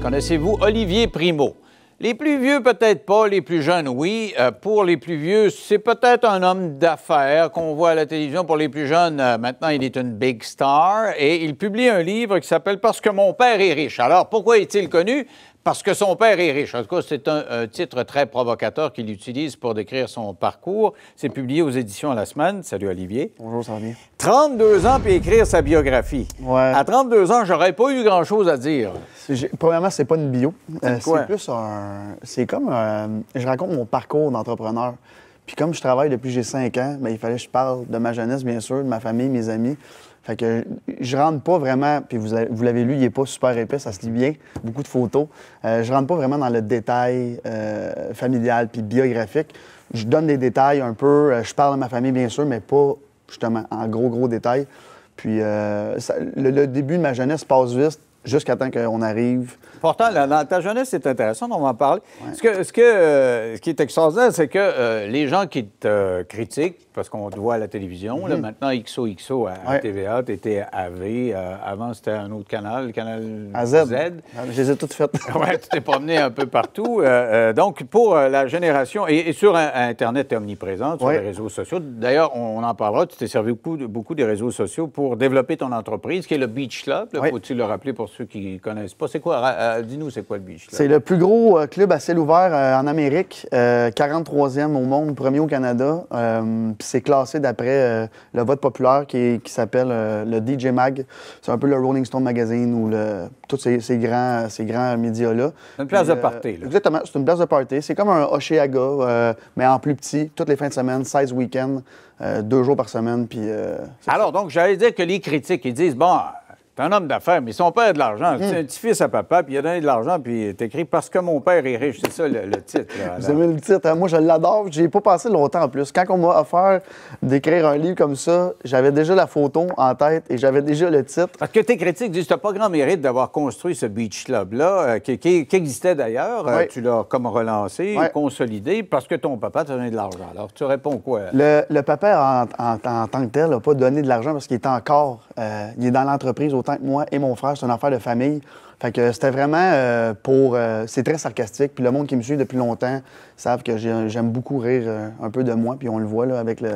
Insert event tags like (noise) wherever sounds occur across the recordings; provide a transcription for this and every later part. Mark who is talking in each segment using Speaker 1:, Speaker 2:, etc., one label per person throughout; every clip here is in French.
Speaker 1: Connaissez-vous Olivier Primo? Les plus vieux, peut-être pas, les plus jeunes, oui. Euh, pour les plus vieux, c'est peut-être un homme d'affaires qu'on voit à la télévision. Pour les plus jeunes, euh, maintenant, il est une big star et il publie un livre qui s'appelle Parce que mon père est riche. Alors, pourquoi est-il connu? parce que son père est riche. En tout cas, c'est un, titre très provocateur qu'il utilise pour décrire son parcours. C'est publié aux éditions à La Semaine. Salut, Olivier. Bonjour, ça va bien. 32 ans, puis écrire sa biographie. À 32 ans, j'aurais pas eu grand-chose à dire.
Speaker 2: Premièrement, c'est pas une bio. Euh, c'est plus un... C'est comme... Euh, je raconte mon parcours d'entrepreneur. Puis comme je travaille depuis j'ai 5 ans, ben, il fallait que je parle de ma jeunesse, bien sûr, de ma famille, mes amis. Fait que je rentre pas vraiment, puis vous, l'avez lu, il n'est pas super épais, ça se lit bien, beaucoup de photos. Euh, je rentre pas vraiment dans le détail euh, familial puis biographique. Je donne des détails un peu, euh, je parle à ma famille bien sûr, mais pas justement en gros, gros détails. Puis le, début de ma jeunesse passe vite jusqu'à temps qu'on arrive.
Speaker 1: Pourtant, dans ta jeunesse, c'est intéressant, on va en parler. ce, que, ce qui est extraordinaire, c'est que les gens qui te critiquent, parce qu'on te voit à la télévision. Mhm. maintenant, XOXO à, TVA, tu étais à euh, avant, c'était un autre canal, le canal Z.
Speaker 2: Ah, je les ai toutes faites. (laughs) Oui,
Speaker 1: tu t'es promené un peu partout. Euh, euh, donc, pour la génération, et, sur Internet, tu es omniprésent, sur les réseaux sociaux. D'ailleurs, on, en parlera. Tu t'es servi beaucoup, beaucoup, des réseaux sociaux pour développer ton entreprise, qui est le Beach Club. Faut-il le rappeler pour ceux qui ne connaissent pas? C'est quoi? Dis-nous, c'est quoi le Beach Club? C'est le plus
Speaker 2: gros club à ciel ouvert en Amérique, 43e au monde, premier au Canada c'est classé d'après euh, le vote populaire qui, s'appelle euh, le DJ Mag. C'est un peu le Rolling Stone Magazine ou le, tous ces, grands, ces grands médias-là. C'est une place de party. Euh, exactement, c'est une place de party. C'est comme un Oceaga, mais en plus petit, toutes les fins de semaine, 16 week-ends. deux jours par semaine. Puis,
Speaker 1: Alors, donc, j'allais dire que les critiques, ils disent, bon, c'est un homme d'affaires, mais son père a de l'argent. C'est hmm. un petit-fils à papa, puis il a donné de l'argent, puis est écrit Parce que mon père est riche. C'est ça le, titre. Vous aimez
Speaker 2: le titre. Hein? Moi, je l'adore. J'ai pas passé longtemps en plus. Quand on m'a offert d'écrire un livre comme ça, j'avais déjà la photo en tête et j'avais déjà le titre.
Speaker 1: Parce que tes critiques disent que tu pas grand mérite d'avoir construit ce beach club-là, euh, qui, existait d'ailleurs. Euh, tu l'as comme relancé, consolidé, parce que ton papa t'a donné de l'argent. Alors, tu réponds quoi?
Speaker 2: Le, papa, en, tant que tel, n'a pas donné de l'argent parce qu'il est encore. Euh, il est dans l'entreprise autant moi et mon frère. C'est une affaire de famille. Fait que c'était vraiment euh, pour. Euh, c'est très sarcastique. Puis le monde qui me suit depuis longtemps savent que j'aime beaucoup rire euh, un peu de moi. Puis on le voit là avec le.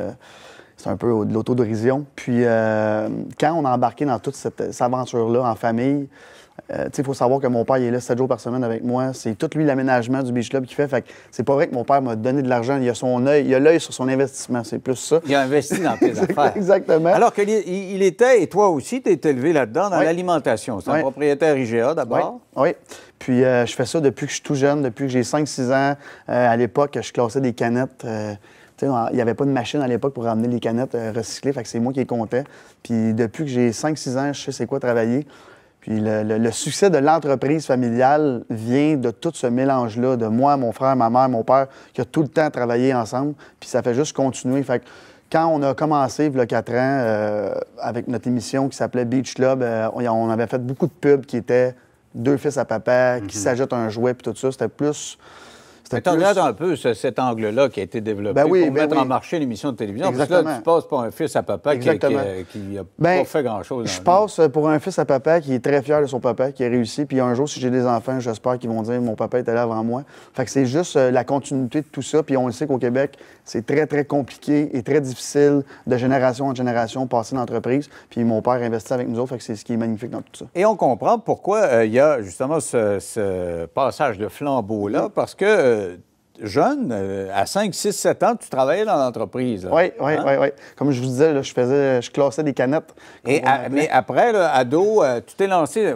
Speaker 2: C'est un peu de l'autodérision. Puis quand on a embarqué dans toute cette aventure-là en famille, euh, il faut savoir que mon père, est là 7 jours par semaine avec moi. C'est tout lui l'aménagement du Beach Club qu'il fait. que c'est pas vrai que mon père m'a donné de l'argent. Il a son œil, il a l'œil sur son investissement. C'est plus ça.
Speaker 1: Il a investi dans tes (laughs) affaires.
Speaker 2: Exactement. Alors
Speaker 1: qu'il était, et toi aussi, tu es élevé là-dedans, dans l'alimentation. C'est un propriétaire IGA d'abord.
Speaker 2: Oui. Puis euh, je fais ça depuis que je suis tout jeune, depuis que j'ai 5-6 ans. Euh, à l'époque, je classais des canettes il n'y avait pas de machine à l'époque pour ramener les canettes recyclées, c'est moi qui comptais. Puis depuis que j'ai 5-6 ans, je sais c'est quoi travailler. Puis le, succès de l'entreprise familiale vient de tout ce mélange-là, de moi, mon frère, ma mère, mon père, qui a tout le temps travaillé ensemble. Puis ça fait juste continuer. Fait que quand on a commencé, il y ans, euh, avec notre émission qui s'appelait Beach Club, euh, on avait fait beaucoup de pubs qui étaient deux fils à papa, qui mhm. s'ajoutent un jouet, puis tout ça. C'était plus Attends, un
Speaker 1: peu cet angle-là qui a été développé ben pour ben mettre en marché l'émission de télévision. Parce que là, tu passes pour un fils à papa qui n'a pas ben,
Speaker 2: fait grand-chose. Je passe pour un fils à papa qui est très fier de son papa, qui a réussi. Puis un jour, si j'ai des enfants, j'espère qu'ils vont dire mon papa était là avant moi. Fait que c'est juste euh, la continuité de tout ça. Puis on le sait qu'au Québec, c'est très, très compliqué et très difficile de génération en génération passer entreprise. Puis mon père investit avec nous autres. Fait que c'est ce qui est magnifique dans tout ça. Et
Speaker 1: on comprend pourquoi euh, il y a justement ce, passage de flambeau-là. Mm. Parce que. Euh, euh, jeune, euh, à 5, 6, 7 ans, tu travaillais dans l'entreprise. Oui, hein? oui, oui, Comme je vous disais, je faisais, je classais des canettes. Et mais après, ado, euh, tu t'es lancé.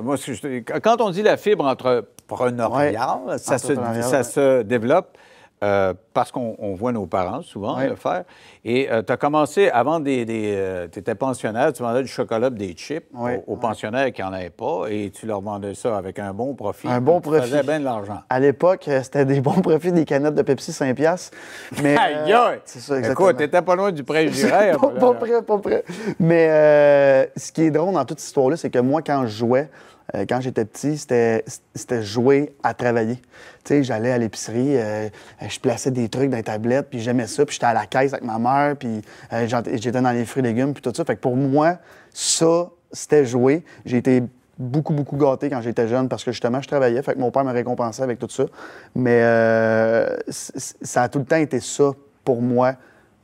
Speaker 1: quand on dit la fibre entrepreneuriale, ça, ça se développe euh, parce qu'on voit nos parents souvent le faire. Et euh, tu as commencé, avant des. Euh, tu étais pensionnaire, tu vendais du chocolat des chips aux, pensionnaires qui n'en avaient pas et tu leur vendais ça avec un
Speaker 2: bon profit. Un bon profit. Tu faisais bien de l'argent. À l'époque, c'était des bons (laughs) profits des canettes de Pepsi 5 piastres. Mais. C'est ça, exactement. Écoute, t'étais
Speaker 1: pas loin du prêt (laughs) pas près, pas près.
Speaker 2: Mais ce qui est drôle dans toute cette histoire-là, c'est que moi, quand je jouais, euh, quand j'étais petit, c'était jouer à travailler. Tu sais, j'allais à l'épicerie, euh, je plaçais des trucs dans les tablettes, puis j'aimais ça, puis j'étais à la caisse avec ma mère, puis euh, j'étais dans les fruits et légumes, puis tout ça. Fait que pour moi, ça, c'était jouer. J'ai été beaucoup, beaucoup gâté quand j'étais jeune parce que justement, je travaillais. Fait que mon père me récompensait avec tout ça. Mais ça a tout le temps été ça pour moi,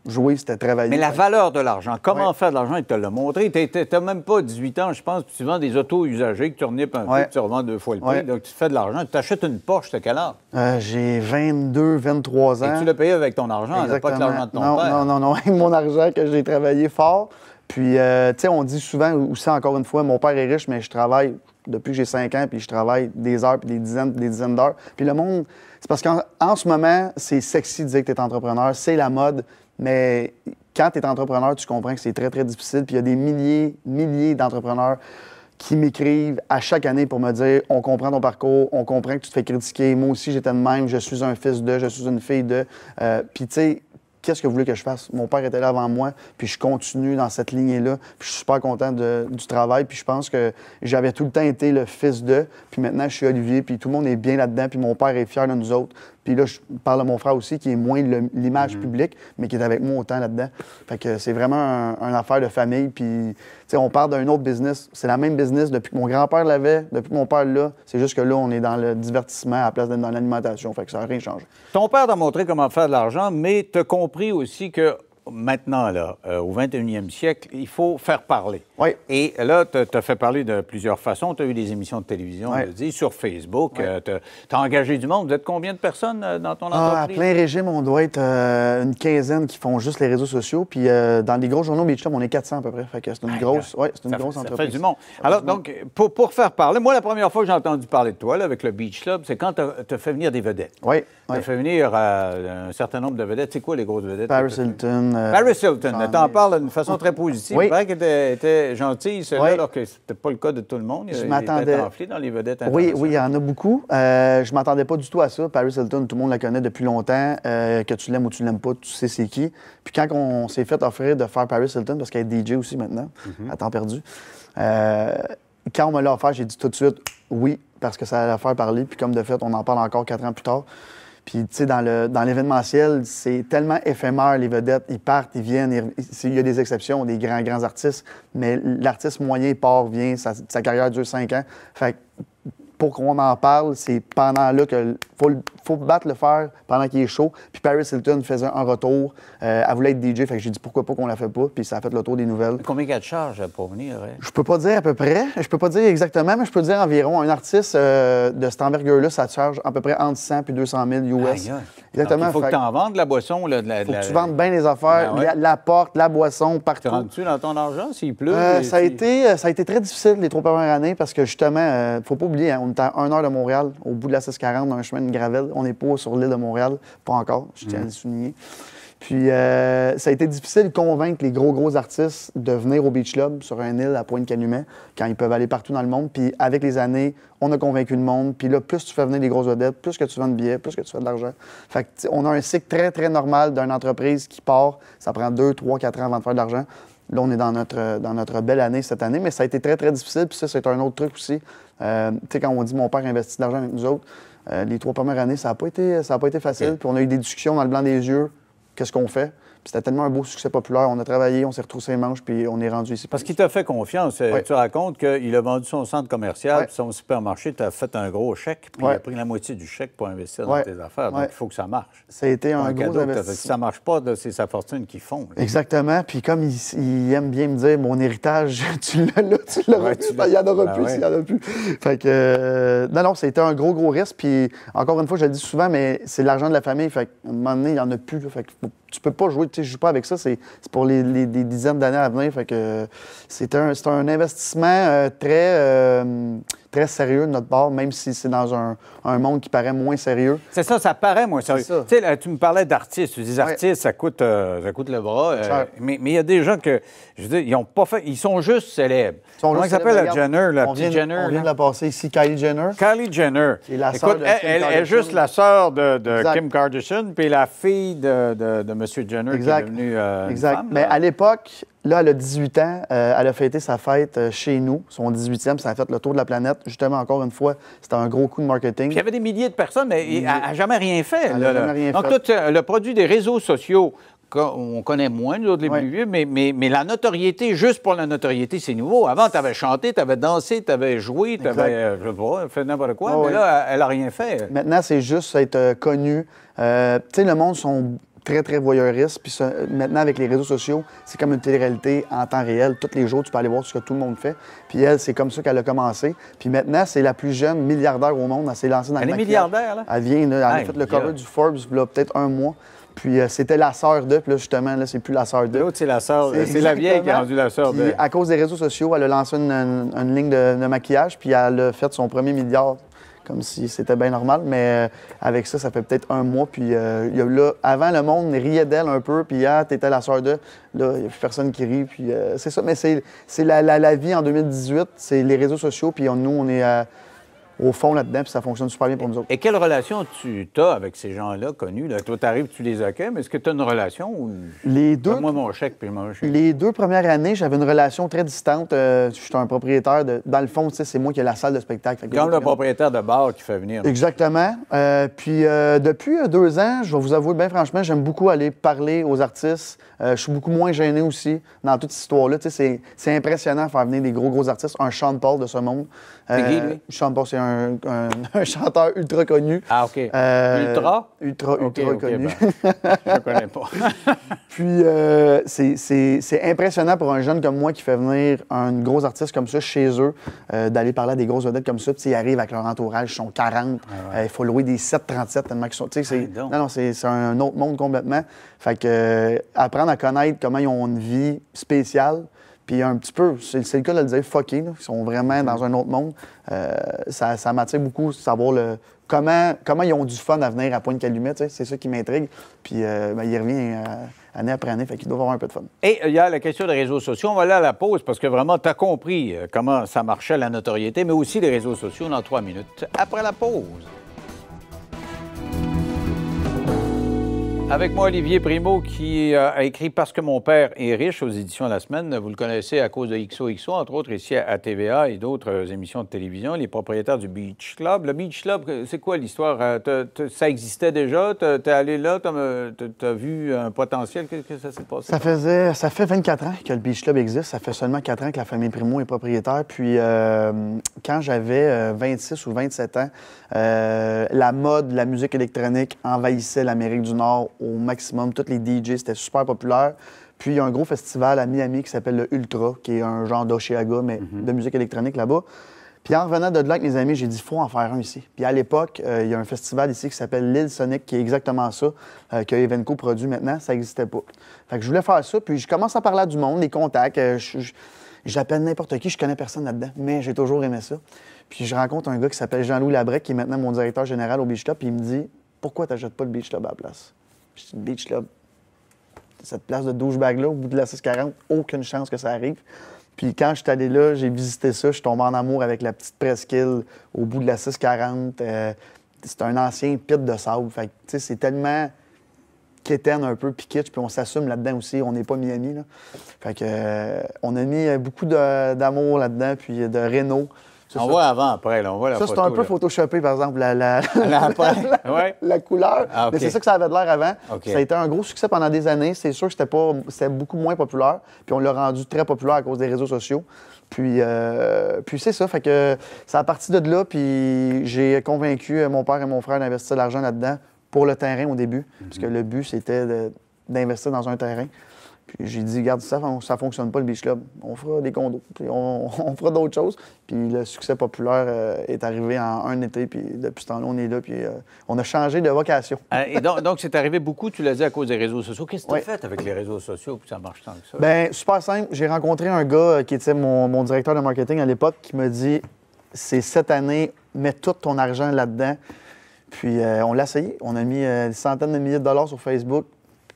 Speaker 2: jouer, c'était travailler. Mais la
Speaker 1: valeur de l'argent, comment faire de l'argent, il te l'a montré. Tu n'as même pas 18 ans, je pense, tu vends des autos usagées que tu renipes un tu revends deux fois le prix. Donc, tu fais de l'argent. Tu achètes une Porsche, t'as quel âge?
Speaker 2: Euh, j'ai 22, 23 ans. Et tu l'as payé
Speaker 1: avec ton argent, pas que l'argent de ton père.
Speaker 2: Non, non, non, (laughs) mon argent que j'ai travaillé fort. Puis, euh, tu sais, on dit souvent ou ça encore une fois, mon père est riche, mais je travaille depuis que j'ai 5 ans, puis je travaille des heures, puis des dizaines, puis des dizaines d'heures. Puis le monde, c'est parce qu'en ce moment, c'est sexy de dire que tu es entrepreneur, c'est la mode. Mais quand tu es entrepreneur, tu comprends que c'est très, très difficile. Puis il y a des milliers, milliers d'entrepreneurs qui m'écrivent à chaque année pour me dire on comprend ton parcours, on comprend que tu te fais critiquer. Moi aussi, j'étais le même, je suis un fils de, je suis une fille de. Euh, puis tu sais, qu'est-ce que vous voulez que je fasse? Mon père était là avant moi, puis je continue dans cette lignée-là, puis je suis super content du travail, puis je pense que j'avais tout le temps été le fils de, puis maintenant je suis Olivier, puis tout le monde est bien là-dedans, puis mon père est fier de nous autres, puis là, je parle à mon frère aussi, qui est moins l'image mm-hmm. publique, mais qui est avec moi autant là-dedans. Fait que c'est vraiment une un affaire de famille. Puis, tu sais, on parle d'un autre business. C'est la même business depuis que mon grand-père l'avait, depuis que mon père l'a. C'est juste que là, on est dans le divertissement à la place d'être dans l'alimentation. Fait que ça n'a rien changé.
Speaker 1: Ton père t'a montré comment faire de l'argent, mais t'as compris aussi que maintenant, là, euh, au 21e siècle, il faut faire parler. Oui. Et là, tu as fait parler de plusieurs façons. Tu as eu des émissions de télévision, dit, sur Facebook. Euh, tu as, engagé du monde. Vous êtes combien de personnes euh, dans ton ah, entreprise? à plein
Speaker 2: régime, on doit être une quinzaine qui font juste les réseaux sociaux. Puis dans les gros journaux Beach Club, on est 400 à peu près. c'est une, grosse, entreprise. Ça fait du monde. Alors, donc,
Speaker 1: pour, faire parler, moi, la première fois que j'ai entendu parler de toi, avec le Beach Club, c'est quand tu as, fait venir des vedettes. Oui. Tu as fait venir un certain nombre de vedettes. C'est quoi les grosses vedettes? Paris euh, Paris Hilton, t'en parles d'une façon très positive. Oui. Il paraît qu'il était, gentille, gentil, alors que c'était pas le cas de tout le monde. Il, je m'attendais. dans les vedettes Oui, oui,
Speaker 2: il y en a beaucoup. Euh, je m'attendais pas du tout à ça. Paris Hilton, tout le monde la connaît depuis longtemps. Euh, que tu l'aimes ou tu ne l'aimes pas, tu sais c'est qui. Puis quand on s'est fait offrir de faire Paris Hilton, parce qu'elle est DJ aussi maintenant, mhm. à temps perdu, euh, quand on me l'a offert, j'ai dit tout de suite oui, parce que ça allait faire parler. Puis comme de fait, on en parle encore quatre ans plus tard. Puis, tu sais, dans, le, dans l'événementiel, c'est tellement éphémère, les vedettes. Ils partent, ils viennent. il y a des exceptions, des grands, grands artistes. Mais l'artiste moyen part, vient, sa, carrière dure cinq ans. Fait pour qu'on en parle, c'est pendant là que faut, battre le fer pendant qu'il est chaud. Puis Paris Hilton faisait un retour. Euh, elle voulait être DJ, fait que j'ai dit pourquoi pas qu'on la fait pas. Puis ça a fait le tour des nouvelles. Combien qu'elle
Speaker 1: charge pour venir hein?
Speaker 2: Je peux pas dire à peu près. Je peux pas dire exactement, mais je peux dire environ. Un artiste euh, de cette envergure-là, ça charge à peu près entre 100 puis 200 000 US. exactement. il faut que tu en
Speaker 1: vendes la boisson là. De la, faut que tu vendes
Speaker 2: bien les affaires, ben la, porte, la boisson, partout. Rentres-tu
Speaker 1: dans ton argent s'il
Speaker 2: pleut euh, Ça a été, ça a été très difficile les trois premières années parce que justement, faut pas oublier. Hein, on est à 1 heure de Montréal, au bout de la 640, dans un chemin de Gravel. On n'est pas sur l'île de Montréal, pas encore, je tiens à le mm. souligner. Puis euh, ça a été difficile de convaincre les gros, gros artistes de venir au Beach Club sur un île à pointe canumet quand ils peuvent aller partout dans le monde. Puis avec les années, on a convaincu le monde. Puis là, plus tu fais venir les grosses vedettes, plus que tu vends de billets, plus que tu fais de l'argent. Fait que, on a un cycle très, très normal d'une entreprise qui part. Ça prend 2, 3, 4 ans avant de faire de l'argent. Là, on est dans notre, euh, dans notre belle année cette année, mais ça a été très, très difficile. Puis ça, c'est un autre truc aussi. Euh, tu sais, quand on dit mon père investit de l'argent avec nous autres, euh, les trois premières années, ça n'a pas, été, pas été facile. Puis on a eu des discussions dans le blanc des yeux. Qu'est-ce qu'on fait? C'était tellement un beau succès populaire. On a travaillé, on s'est retroussé les manches, puis on est rendu ici. Parce qu'il t'a fait confiance. Euh,
Speaker 1: tu racontes qu'il a vendu son centre commercial, son supermarché, tu as fait un gros chèque, puis il a pris la moitié du chèque pour investir dans tes affaires. Donc, il faut que ça marche.
Speaker 2: Ça a été un, gros investissement. Si
Speaker 1: ça marche pas, c'est sa fortune qui font.
Speaker 2: Exactement. Puis comme il, aime bien me dire, mon héritage, (laughs) tu l'as là, tu l'auras ben, Il y en aura ben plus, il n'y en a plus. Fait que, euh, non, non, c'était un gros, gros risque. Puis encore une fois, je le dis souvent, mais c'est l'argent de la famille. Fait moment donné, il n'y en a plus tu peux pas jouer, tu sais, je joue pas avec ça, c'est pour les, dizaines d'années à venir. Fait que c'est un, un investissement euh, très. Euh, très sérieux de notre part, même si c'est dans un, monde qui paraît moins sérieux.
Speaker 1: C'est ça, ça paraît moins sérieux. tu me parlais d'artistes. Tu dis artistes, euh, ça, coûte, le bras. Euh, mais il y a des gens qui je veux dire, ils, ont pas fait, ils sont juste célèbres. Ils Comment s'appelle la Jenner, la on Jenner? On vient de
Speaker 2: la passer ici, Kylie Jenner. Kylie Jenner. Écoute, elle, elle est juste
Speaker 1: la sœur de, Kim Kardashian, puis la fille de, de, M. Jenner qui est devenue euh, exact.
Speaker 2: mais à l'époque, Là, elle a 18 ans. Euh, elle a fêté sa fête euh, chez nous, son 18e. Ça a fait le tour de la planète. Justement, encore une fois, c'était un gros coup de marketing. il y avait
Speaker 1: des milliers de personnes, mais elle n'a
Speaker 2: jamais rien fait. Elle jamais Rien fait.
Speaker 1: tout euh, le produit des réseaux sociaux, on connaît moins, nous autres, les plus vieux, mais, la notoriété, juste pour la notoriété, c'est nouveau. Avant, tu avais chanté, tu avais dansé, tu avais joué, tu avais, sais pas, fait n'importe quoi, ah mais là, elle n'a rien fait.
Speaker 2: Maintenant, c'est juste être connu. tu sais, le monde sont très, très voyeuriste. Puis maintenant, avec les réseaux sociaux, c'est comme une télé-réalité en temps réel. Tous les jours, tu peux aller voir ce que tout le monde fait. Puis elle, c'est comme ça qu'elle a commencé. Puis maintenant, c'est la plus jeune milliardaire au monde. Elle s'est lancée dans Elle est milliardaire, là? Elle vient, elle a fait le cover du Forbes, là, peut-être un mois. Puis euh, c'était la sœur de, puis là, justement, là, c'est plus la sœur d'eux. c'est la sœur, c'est la vieille qui a rendu
Speaker 1: la sœur de. À
Speaker 2: cause des réseaux sociaux, elle a lancé une, ligne de, de, maquillage, puis elle a fait son premier milliard comme si c'était bien normal. Mais euh, avec ça, ça fait peut-être un mois. Puis euh, là, avant, le monde riait d'elle un peu. Puis, ah, t'étais la soeur de. Là, il n'y a plus personne qui rit. Puis, euh, c'est ça. Mais c'est la, la, vie en 2018. C'est les réseaux sociaux. Puis, nous, on est. à au fond là-dedans, ça fonctionne super bien pour nous autres.
Speaker 1: Et quelle relation tu as avec ces gens-là connus? Là? Toi, arrives, tu les accueilles, mais est-ce que tu as une relation Les deux... Moi, mon chèque, puis
Speaker 2: Les deux premières années, j'avais une relation très distante. Euh, je suis un propriétaire de... Dans le fond, c'est moi qui ai la salle de spectacle. Comme le
Speaker 1: propriétaire de bar qui fait venir.
Speaker 2: Exactement. Euh, puis euh, depuis deux ans, je vais vous avouer, bien franchement, j'aime beaucoup aller parler aux artistes. je suis beaucoup moins gêné aussi dans toute cette histoire-là. c'est impressionnant de faire venir des gros, gros artistes. Un Sean Paul de ce monde. Guy, lui? Paul, c'est un (laughs) un, chanteur ultra connu. Ah, OK. Euh, ultra? Ultra, ultra connu. Ben, je connais pas. (laughs) Puis, euh, c'est impressionnant pour un jeune comme moi qui fait venir un gros artiste comme ça chez eux, euh, d'aller parler à des grosses vedettes comme ça. ils arrivent avec leur entourage, ils sont 40. Il faut louer des 7,37 tellement qu'ils sont. non, non, c'est un autre monde complètement. Fait que, apprendre à connaître comment ils ont une vie spéciale. Puis un petit peu, c'est le cas de le dire, fucké, ils sont vraiment mhm. dans un autre monde. Euh, ça, ça m'attire beaucoup savoir le, comment, comment ils ont du fun à venir à Pointe-Calumet. C'est ça qui m'intrigue. Puis euh, ben, il revient euh, année après année, fait qu'il doit avoir un peu de fun.
Speaker 1: Et il y a la question des réseaux sociaux. On va aller à la pause parce que vraiment, tu as compris comment ça marchait la notoriété, mais aussi les réseaux sociaux dans trois minutes après la pause. Avec moi, Olivier Primo, qui euh, a écrit Parce que mon père est riche aux éditions La Semaine. Vous le connaissez à cause de XOXO, entre autres, ici à TVA et d'autres euh, émissions de télévision. Les propriétaires du Beach Club. Le Beach Club, c'est quoi l'histoire? Euh, ça existait déjà? T'es allé là? T'as vu un potentiel? Qu'est-ce que ça s'est passé? Ça,
Speaker 2: faisait, ça fait 24 ans que le Beach Club existe. Ça fait seulement 4 ans que la famille Primo est propriétaire. Puis, quand j'avais 26 ou 27 ans, la mode, la musique électronique envahissait l'Amérique du Nord au maximum. Tous les DJ, c'était super populaire. Puis il y a un gros festival à Miami qui s'appelle le Ultra, qui est un genre d'Oshiaga, mais mhm. de musique électronique là-bas. Puis en revenant de là avec mes amis, j'ai dit, faut en faire un ici. Puis à l'époque, euh, il y a un festival ici qui s'appelle l'île Sonic, qui est exactement ça, euh, que Evenco produit maintenant, ça n'existait pas. Fait que je voulais faire ça, puis je commence à parler à du monde, les contacts. Euh, j'appelle n'importe qui, je connais personne là-dedans, mais j'ai toujours aimé ça. Puis je rencontre un gars qui s'appelle Jean-Louis Labrec, qui est maintenant mon directeur général au Beach Club, puis il me dit, pourquoi t'achètes pas le Beach Club à la place? beach, cette place de douchebag-là, au bout de la 640, aucune chance que ça arrive. Puis quand je suis allé là, j'ai visité ça, je suis tombé en amour avec la petite presqu'île au bout de la 640. Euh, c'est un ancien pit de sable. Fait c'est tellement quétaine un peu, puis puis on s'assume là-dedans aussi. On n'est pas Miami, Fait que, euh, on a mis beaucoup d'amour là-dedans, puis de Renault. On voit ah avant,
Speaker 1: après. On voit la ça, c'est un peu
Speaker 2: photoshopé, par exemple, la,
Speaker 1: couleur. Mais c'est ça que
Speaker 2: ça avait de l'air avant. Ça a été un gros succès pendant des années. C'est sûr que c'était, pas, c'était beaucoup moins populaire. Puis on l'a rendu très populaire à cause des réseaux sociaux. Puis, euh, puis c'est ça. Fait que ça a parti de là. Puis j'ai convaincu mon père et mon frère d'investir de l'argent là-dedans pour le terrain au début. Parce mhm. que le but, c'était d'investir dans un terrain j'ai dit, regarde, ça ne fonctionne pas le Beach Club. On fera des condos, puis on, (laughs) fera d'autres choses. Puis le succès populaire euh, est arrivé en un été, puis depuis ce temps-là, on est là, puis euh, on a changé de vocation.
Speaker 1: Euh, et donc, c'est arrivé beaucoup, tu l'as dit, à cause des réseaux sociaux. Qu'est-ce que tu as fait avec les réseaux sociaux pour ça marche tant que ça? Bien,
Speaker 2: super simple. J'ai rencontré un gars qui était mon, directeur de marketing à l'époque qui me dit, c'est cette année, mets tout ton argent là-dedans. Puis on l'a essayé. On a mis des centaines de milliers de dollars sur Facebook.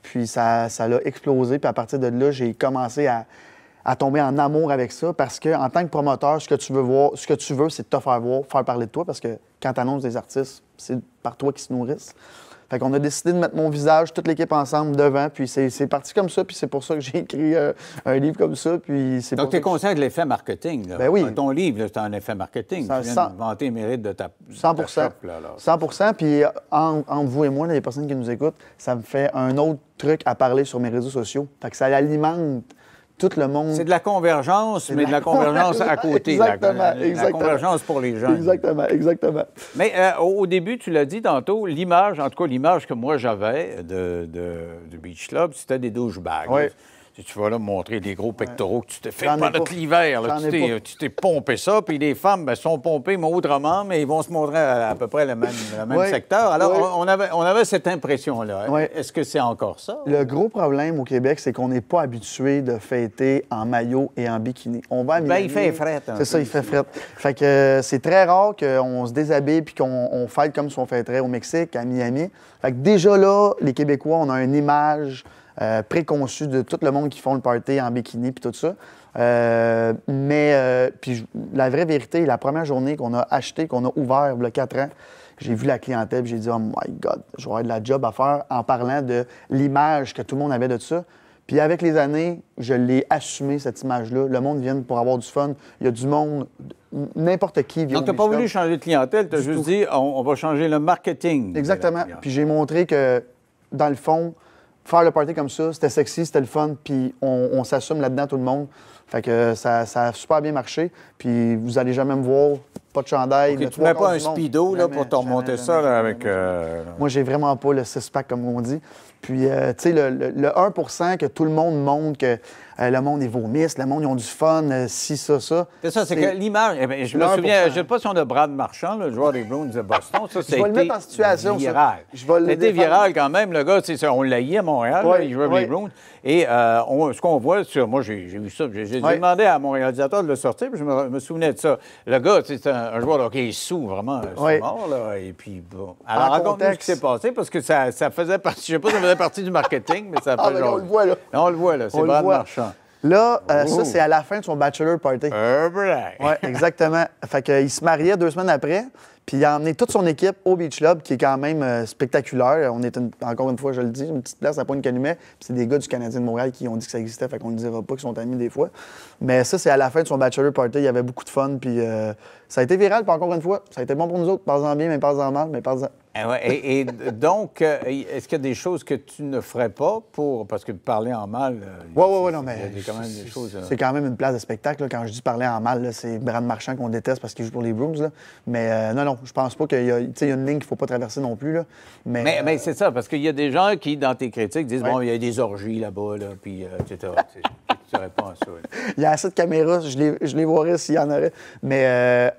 Speaker 2: Puis ça, ça l'a explosé. Puis à partir de là, j'ai commencé à, tomber en amour avec ça parce que en tant que promoteur, ce que tu veux voir, ce que tu veux, c'est te faire voir, faire parler de toi parce que quand tu annonces des artistes, c'est par toi qu'ils se nourrissent. Fait qu'on a décidé de mettre mon visage, toute l'équipe ensemble devant, puis c'est parti comme ça, puis c'est pour ça que j'ai écrit euh, un livre comme ça, puis c'est Donc, tu es conscient
Speaker 1: de l'effet marketing, là. Ben oui. Ton livre, c'est un effet marketing. Ça, tu viens de vanter de ta, 100
Speaker 2: 100 puis euh, en, entre vous et moi, les personnes qui nous écoutent, ça me fait un autre truc à parler sur mes réseaux sociaux. Fait que ça l'alimente. C'est de
Speaker 1: la convergence, mais de la convergence à côté. Exactement, la, exactement. convergence
Speaker 2: pour les gens. Exactement, exactement.
Speaker 1: Mais euh, au début, tu l'as dit tantôt, l'image, en tout cas l'image que moi j'avais de, Beach Club, c'était des douchebags. Oui tu vas là montrer des gros pectoraux que tu t'es fait pendant l'hiver. Euh, tu t'es pompé ça, puis les femmes ben, sont pompées, mais autrement, mais ils vont se montrer à, peu près le même, même secteur. Alors, on, avait, on avait cette impression-là. Est-ce que c'est encore
Speaker 2: ça? Le gros problème au Québec, c'est qu'on n'est pas habitué de fêter en maillot et en bikini. On va ben, il fait fret. C'est ça, il fait fret. Fait que euh, c'est très rare qu'on se déshabille puis qu'on fête comme si on fêterait au Mexique, à Miami. Fait que déjà là, les Québécois, on a une image euh, préconçu de tout le monde qui font le party en bikini puis tout ça. Euh, mais euh, puis la vraie vérité, la première journée qu'on a acheté, qu'on a ouvert a quatre ans, j'ai vu la clientèle, j'ai dit oh my god, je vais avoir de la job à faire en parlant de l'image que tout le monde avait de ça. Puis avec les années, je l'ai assumé cette image-là. Le monde vient pour avoir du fun. Il y a du monde, n'importe qui vient. Donc, tu n'as pas voulu
Speaker 1: changer de clientèle, tu as juste dit
Speaker 2: on, va changer le marketing. Exactement. Puis j'ai montré que, dans le fond, faire le party comme ça, c'était sexy, c'était le fun, puis on, on s'assume là-dedans tout le monde. Fait que ça, ça a super bien marché, puis vous allez jamais me voir pas de chandail. tu mets pas un speedo
Speaker 1: là, pour te remonter ça avec. Euh...
Speaker 2: Moi, j'ai vraiment pas le suspect, comme on dit. Puis, euh, tu sais, le, 1 que tout le monde montre, que euh, le monde, est vomisse, le monde, ils ont du fun, si, euh, ça, ça. C'est ça, c'est que l'image. Eh ben, je me souviens, je sais
Speaker 1: pas si on a Brad Marchand, le joueur des Browns de Boston. Ça, je vais le mettre en situation. Viral. Je vais le C'était viral quand même, le gars. On l'a eu à Montréal, il Browns. Et ce qu'on voit, sur, moi, j'ai, vu ça. J'ai, demandé à mon réalisateur de le sortir, puis je me, souvenais de ça. Le gars, c'est un un joueur de hockey est sous, vraiment, c'est euh, mort, là. Et puis, bon. Alors, raconte-nous ce qui s'est passé, parce que ça, ça, faisait partie, je sais pas, si ça faisait partie du marketing, mais ça ah, fait genre... on le voit, là. on le voit, là. C'est Brad Marchand.
Speaker 2: Là, euh, ça, oh. c'est à la fin de son bachelor party. ouais, exactement. Fait qu'il se mariait deux semaines après. Puis il a emmené toute son équipe au Beach Club, qui est quand même euh, spectaculaire. On est, encore une fois, je le dis, une petite place à pointe canumet c'est des gars du Canadien de Montréal qui ont dit que ça existait, fait qu'on ne le dira pas, qu'ils sont amis des fois. Mais ça, c'est à la fin de son bachelor party. Il y avait beaucoup de fun, puis euh, ça a été viral, puis encore une fois, ça a été bon pour nous autres. Pas en bien, mais pas en mal, mais pas
Speaker 1: eh en et, donc, euh, est-ce qu'il y a des choses que tu ne ferais pas pour. Parce que parler en mal. Oui, oui, oui, non, mais. C'est quand,
Speaker 2: même une place de spectacle. Quand je dis parler en mal, c'est Brad Marchand qu'on déteste parce qu'il joue pour les Brooms. Mais non, non, je pense pas qu'il y, y, a une ligne qu'il ne faut pas traverser non plus. Là. Mais,
Speaker 1: mais, euh, c'est ça, parce qu'il y a des gens qui, dans tes critiques, disent Bon, il y a des orgies là-bas, là, puis euh, tu réponds ça. (laughs)
Speaker 2: Il y a assez de caméras, je les, je s'il y en aurait. Mais, euh,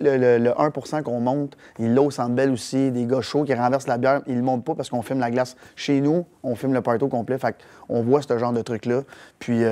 Speaker 2: le, 1 qu'on monte, il l'a au Centre aussi, des gars chauds qui renversent la bière, ils le montent pas parce qu'on filme la glace chez nous, on filme le plateau complet. Fait on voit ce genre de truc-là. Puis,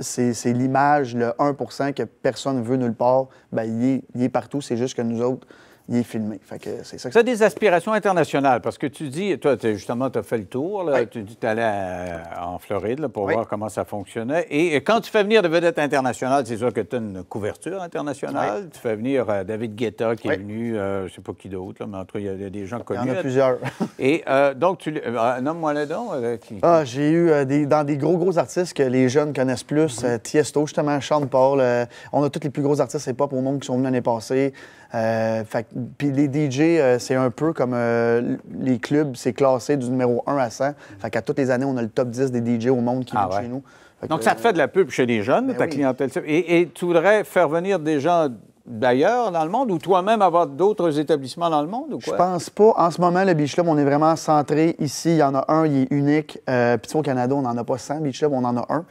Speaker 2: c'est l'image, le 1 que personne ne veut nulle part, ben, il est partout. C'est juste que nous autres, il est filmé. c'est ça. Tu
Speaker 1: des aspirations internationales parce que tu dis, toi, justement, tu as fait le tour. Tu dis, tu en Floride pour voir comment ça fonctionnait. Et, quand tu fais venir des vedettes internationales, c'est sûr que tu as une couverture internationale. Tu fais venir euh, David Guetta qui est venu, euh, je ne sais pas qui d'autre, mais entre il y, a des gens connus. Il y en a plusieurs. (laughs) et euh, donc, tu. Ah, nomme-moi le don.
Speaker 2: Ah, j'ai eu des, dans des gros, gros artistes que les jeunes connaissent plus. Tiesto, justement, Sean Paul. on a tous les plus gros artistes hip-hop au monde qui sont venus l'année passée. Euh, puis les DJ, euh, c'est un peu comme euh, les clubs, c'est classé du numéro 1 à 100. Fait qu'à toutes les années, on a le top 10 des DJ au monde qui ah chez nous. Donc, ça te
Speaker 1: fait de la pub chez les jeunes, ben ta clientèle. Et, tu voudrais faire venir des gens d'ailleurs dans le monde ou toi-même avoir d'autres établissements dans le monde ou quoi? Je pense
Speaker 2: pas. En ce moment, le Beach Club, on est vraiment centré ici. Il y en a un, il est unique. puis au Canada, on n'en a pas 100 Beach Club, on en a un.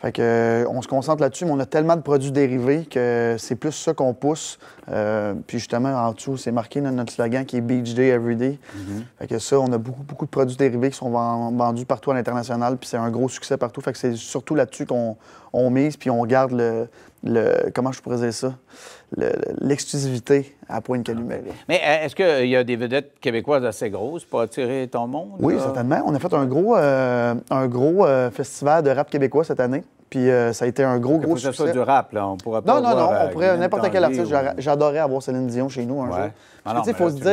Speaker 2: Fait que, euh, on se concentre là-dessus, mais on a tellement de produits dérivés que c'est plus ça qu'on pousse. Euh, puis justement, en dessous, c'est marqué dans notre slogan qui est Beach Day Every Day. Mhm. Fait que ça, on a beaucoup, beaucoup de produits dérivés qui sont vendus partout à l'international, puis c'est un gros succès partout. Fait que c'est surtout là-dessus qu'on on mise, puis on garde le, Comment je pourrais dire ça? l'exclusivité à Pointe-Calumet. Ah.
Speaker 1: Mais euh, est-ce qu'il y a des vedettes québécoises assez grosses pour attirer ton monde? Oui, certainement.
Speaker 2: On a fait un gros, euh, un gros euh, festival de rap québécois cette année. Puis ça a été un gros, gros succès. du rap, là. On pourrait Non, non, non. n'importe quel artiste. J'adorais avoir Céline Dion chez nous un jour. Ah il faut se je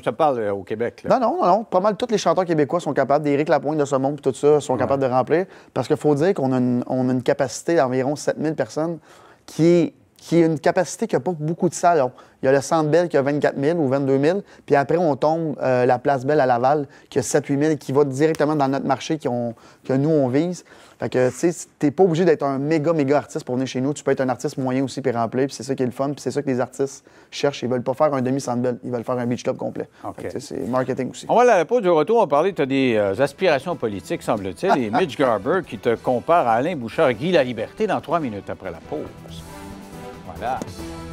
Speaker 1: te parle au Québec. Non, non,
Speaker 2: non, Pas mal tous les chanteurs québécois sont capables. Des la Lapointe de ce monde, tout ça, sont capables de remplir. Parce qu'il faut dire qu'on a, une... a une capacité d'environ 7000 personnes qui qui est une capacité qui n'a pas beaucoup de salons. Il y a le Centre Bell qui a 24 000 ou 22 000, puis après, on tombe euh, la Place Belle à Laval qui a 7-8 000 qui va directement dans notre marché que nous, on vise. Fait que, tu sais, t'es pas obligé d'être un méga, méga artiste pour venir chez nous. Tu peux être un artiste moyen aussi, puis remplir, puis c'est ça qui est le fun, puis c'est ça que les artistes cherchent. Ils veulent pas faire un demi-Centre ils veulent faire un beach club complet. C'est marketing aussi. On
Speaker 1: va à la pause du retour. On va tu as des euh, aspirations politiques, semble-t-il, et (laughs) Mitch Garber qui te compare à Alain Bouchard-Guy La Liberté dans trois minutes après la pause. 的。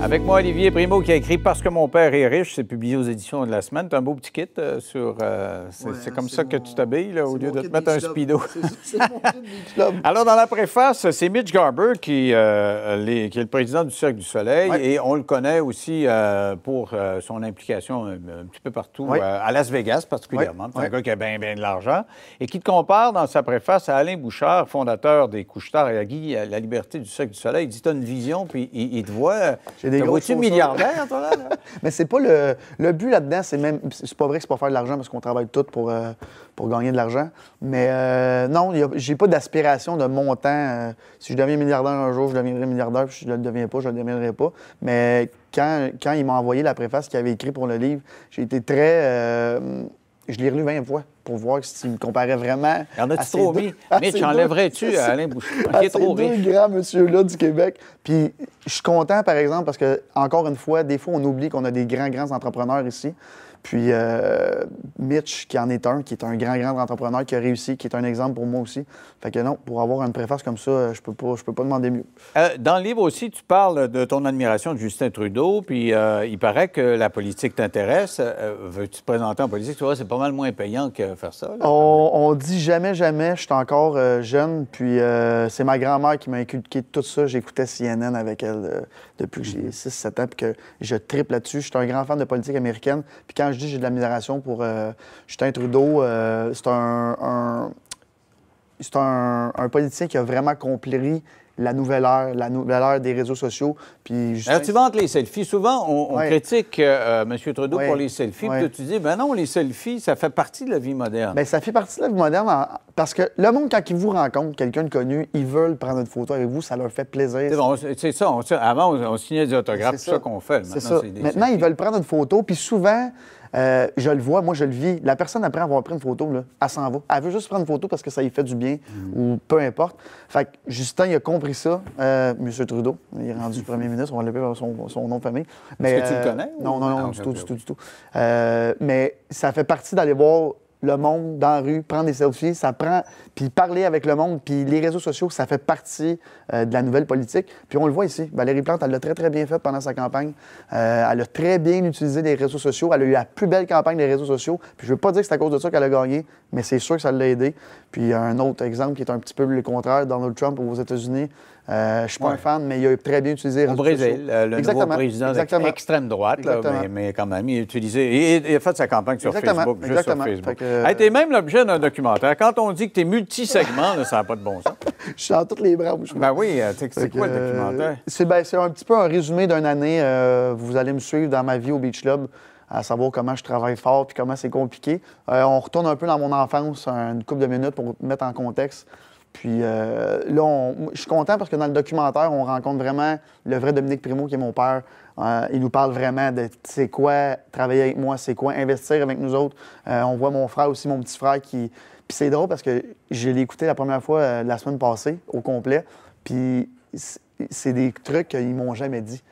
Speaker 1: Avec moi, Olivier Primo qui a écrit Parce que mon père est riche, c'est publié aux éditions de la semaine. C'est un beau petit kit euh, sur. Euh, c'est hein, comme ça que tu t'habilles, là, au lieu de te mettre un speedo. (laughs) (laughs) Alors, dans la préface, c'est Mitch Garber qui, euh, est le président du Cirque du Soleil et on le connaît aussi pour son implication un, petit peu partout, à Las Vegas particulièrement. C'est un gars qui a bien, bien de l'argent et qui te compare dans sa préface à Alain Bouchard, fondateur des Couchetards et à Guy, la liberté du Cirque du Soleil. Il dit T'as une vision, puis il te voit.
Speaker 2: C'est des gros. milliardaire, (laughs) Mais c'est pas le, le but là-dedans, c'est même. C'est pas vrai que c'est pour faire de l'argent parce qu'on travaille tout pour, euh, pour gagner de l'argent. Mais euh, non, j'ai pas d'aspiration de montant. Euh, si je deviens milliardaire un jour, je deviendrai milliardaire, je ne le deviens pas, je ne le deviendrai pas. Mais quand, quand il m'a envoyé la préface qu'il avait écrit pour le livre, j'ai été très je l'ai relu 20 fois pour voir s'il me comparait vraiment. Il y tu trop mis. Mais tu enlèverais-tu (laughs) euh, Alain Boucher? Il est trop riche. deux monsieur-là du Québec. Puis je suis content, par exemple, parce que, encore une fois, des fois, on oublie qu'on a des grands, grands entrepreneurs ici. Puis euh, Mitch, qui en est un, qui est un grand, grand entrepreneur, qui a réussi, qui est un exemple pour moi aussi. Fait que non, pour avoir une préface comme ça, je peux pas, je peux pas demander mieux.
Speaker 1: Euh, dans le livre aussi, tu parles de ton admiration de Justin Trudeau, puis euh, il paraît que la politique t'intéresse. Veux-tu te présenter en politique? Tu vois, c'est pas mal moins payant que faire ça.
Speaker 2: On, dit jamais, jamais. Je suis encore jeune, puis c'est ma grand-mère qui m'a inculqué tout ça. J'écoutais CNN avec elle depuis que j'ai 6-7 mm-hmm. ans, puis que je triple là-dessus. Je suis un grand fan de politique américaine. Puis quand j'ai de l'admiration pour euh, Justin Trudeau. Euh, c'est un, c'est un, politicien qui a vraiment compris la nouvelle heure, la nouvelle heure des réseaux sociaux. Puis Alors, tu
Speaker 1: vantes les selfies. Souvent, on, critique euh, M. Trudeau pour les selfies. tu dis, ben non, les selfies, ça fait partie de la vie moderne.
Speaker 2: mais ben, ça fait partie de la vie moderne parce que le monde, quand ils vous rencontre, quelqu'un de connu, ils veulent prendre une photo avec vous, ça leur fait plaisir.
Speaker 1: C'est ça. avant, on, signait des autographes, c'est ça, qu'on fait. Maintenant, maintenant ils veulent
Speaker 2: prendre une photo, puis souvent, euh, je le vois, moi, je le vis. La personne, après avoir pris une photo, là, elle s'en va. Elle veut juste prendre une photo parce que ça lui fait du bien mm. ou peu importe. Fait que Justin, il a compris ça. Euh, Monsieur Trudeau, il est rendu (laughs) premier ministre, on va l'appeler par son, nom de famille. Est-ce que tu le euh, connais? Non, non, non, ah, du tout, du tout, du tout. mais ça fait partie d'aller voir le monde dans la rue, prendre des selfies, ça prend. Puis parler avec le monde, puis les réseaux sociaux, ça fait partie euh, de la nouvelle politique. Puis on le voit ici. Valérie Plante, elle l'a très, très bien fait pendant sa campagne. Euh, elle a très bien utilisé les réseaux sociaux. Elle a eu la plus belle campagne des réseaux sociaux. Puis je veux pas dire que c'est à cause de ça qu'elle a gagné, mais c'est sûr que ça l'a aidé. Puis il y a un autre exemple qui est un petit peu le contraire, Donald Trump aux États-Unis, euh, je ne suis pas un fan, mais il a très bien utilisé. Au Brésil, euh, le nouveau président d'extrême
Speaker 1: droite, mais, quand même, il a utilisé. Il, a fait sa campagne sur Facebook. Juste sur Facebook. Euh, même l'objet d'un documentaire. Quand on dit que t'es multisegment, segment ça n'a pas de bon sens.
Speaker 2: (laughs) je suis en toutes les branches. Ben oui, c'est quoi le documentaire? Ben, c'est un petit peu un résumé d'une année. vous allez me suivre dans ma vie au Beach Club à savoir comment je travaille fort puis comment c'est compliqué. on retourne un peu dans mon enfance, une couple de minutes pour mettre en contexte. Puis euh, là, je suis content parce que dans le documentaire, on rencontre vraiment le vrai Dominique Primo, qui est mon père. Euh, il nous parle vraiment de c'est quoi travailler avec moi, c'est quoi investir avec nous autres. Euh, on voit mon frère aussi, mon petit frère qui. Puis c'est drôle parce que je l'ai écouté la première fois la semaine passée au complet. Puis c'est des trucs qu'ils m'ont jamais dit.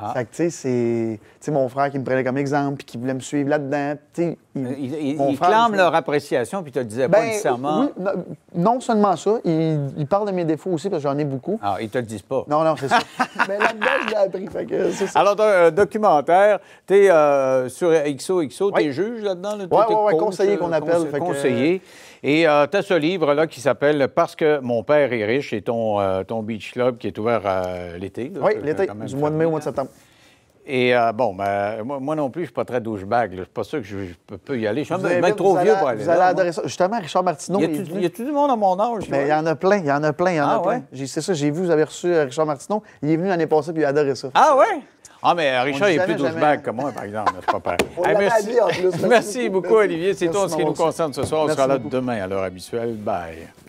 Speaker 2: Ah. Fait que, tu sais, c'est. Tu sais, mon frère qui me prenait comme exemple, puis qui voulait me suivre là-dedans. Tu il,
Speaker 1: euh, clame leur appréciation, puis te disait pas ben, nécessairement.
Speaker 2: non, seulement ça, il, il, parle de mes défauts aussi, parce que j'en ai beaucoup. Ah, ils te le disent pas. Non, non, c'est ça.
Speaker 1: (laughs) Mais là-dedans, je l'ai appris. Fait que, ça. Alors, as un documentaire, tu es euh, sur XOXO, tu es juge là-dedans? Là, oui, ouais, conseiller euh, qu'on appelle. Fait que, conseiller. Et euh, tu as ce livre-là qui s'appelle Parce que mon père est riche et ton, euh, ton beach club qui est ouvert euh, l'été. Oui, l'été, du mois de mai au mois de septembre. Et euh, bon, ben, moi, non plus, je ne suis pas très douchebag. Je ne suis pas sûr que je, peux y aller. Je suis même trop vieux pour aller. Vous allez adorer ça.
Speaker 2: Justement, Richard Martineau. Il Y a tout le monde à mon âge? Il y en a plein. Il y en a plein. Il y en ah, a ouais? plein. C'est ça, j'ai vu, vous avez reçu euh, Richard Martineau. Il est venu l'année passée puis il a adoré ça. Ah, ouais?
Speaker 1: Ah, mais Richard est plus douchebag que moi, par exemple. C'est pas pareil. Eh, merci, merci beaucoup, Olivier. C'est tout en ce qui nous concerne ce soir. On sera là demain à l'heure habituelle. Bye.